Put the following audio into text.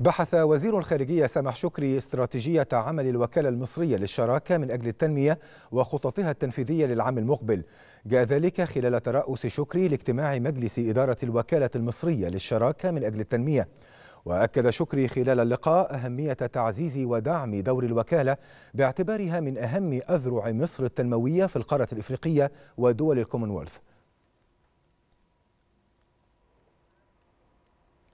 بحث وزير الخارجية سامح شكري استراتيجية عمل الوكالة المصرية للشراكة من أجل التنمية وخططها التنفيذية للعام المقبل جاء ذلك خلال ترأس شكري لاجتماع مجلس إدارة الوكالة المصرية للشراكة من أجل التنمية وأكد شكري خلال اللقاء أهمية تعزيز ودعم دور الوكالة باعتبارها من أهم أذرع مصر التنموية في القارة الإفريقية ودول الكومنولث